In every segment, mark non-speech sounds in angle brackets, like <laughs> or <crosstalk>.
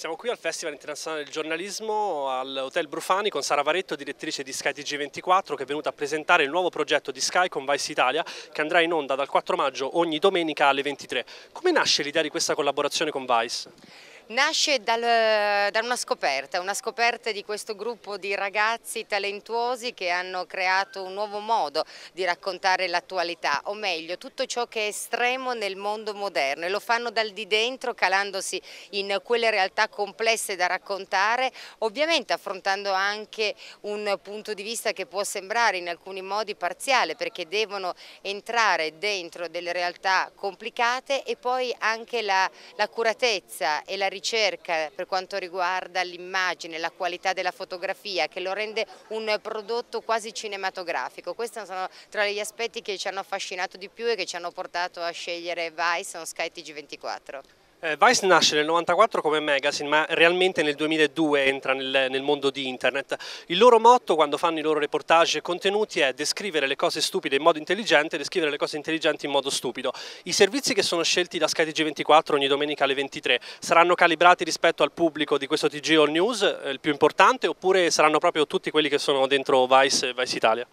Siamo qui al Festival Internazionale del Giornalismo all'Hotel Brufani con Sara Varetto, direttrice di Sky TG24 che è venuta a presentare il nuovo progetto di Sky con Vice Italia che andrà in onda dal 4 maggio ogni domenica alle 23. Come nasce l'idea di questa collaborazione con Vice? Nasce dal, da una scoperta, una scoperta di questo gruppo di ragazzi talentuosi che hanno creato un nuovo modo di raccontare l'attualità, o meglio tutto ciò che è estremo nel mondo moderno e lo fanno dal di dentro calandosi in quelle realtà complesse da raccontare, ovviamente affrontando anche un punto di vista che può sembrare in alcuni modi parziale perché devono entrare dentro delle realtà complicate e poi anche la, l'accuratezza e la ricerca ricerca per quanto riguarda l'immagine, la qualità della fotografia che lo rende un prodotto quasi cinematografico. Questi sono tra gli aspetti che ci hanno affascinato di più e che ci hanno portato a scegliere Vice on Sky TG24. Eh, Vice nasce nel 1994 come magazine, ma realmente nel 2002 entra nel, nel, mondo di internet. Il loro motto, quando fanno i loro reportage e contenuti, è descrivere le cose stupide in modo intelligente e descrivere le cose intelligenti in modo stupido. I servizi che sono scelti da skytg 24 ogni domenica alle 23 saranno calibrati rispetto al pubblico di questo TG All News, eh, il più importante, oppure saranno proprio tutti quelli che sono dentro Vice e Vice Italia?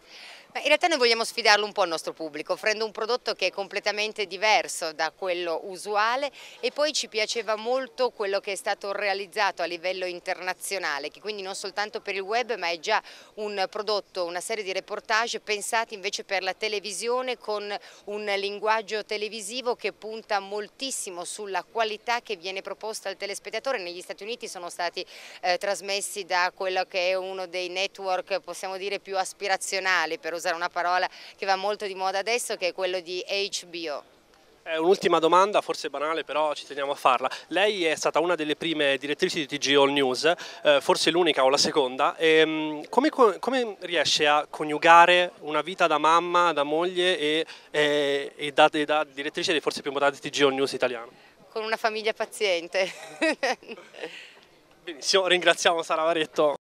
In realtà noi vogliamo sfidarlo un po' al nostro pubblico, offrendo un prodotto che è completamente diverso da quello usuale e poi ci piaceva molto quello che è stato realizzato a livello internazionale, che quindi non soltanto per il web ma è già un prodotto, una serie di reportage pensati invece per la televisione con un linguaggio televisivo che punta moltissimo sulla qualità che viene proposta al telespettatore. Negli Stati Uniti sono stati eh, trasmessi da quello che è uno dei network, possiamo dire, più aspirazionali per usare usare una parola che va molto di moda adesso, che è quello di HBO. Eh, un'ultima domanda, forse banale, però ci teniamo a farla. Lei è stata una delle prime direttrici di TG All News, eh, forse l'unica o la seconda. E, ehm, come, come, riesce a coniugare una vita da mamma, da moglie e, e, e da, da, direttrice dei forse più importanti TG All News italiano? Con una famiglia paziente. <laughs> Benissimo, ringraziamo Sara Varetto.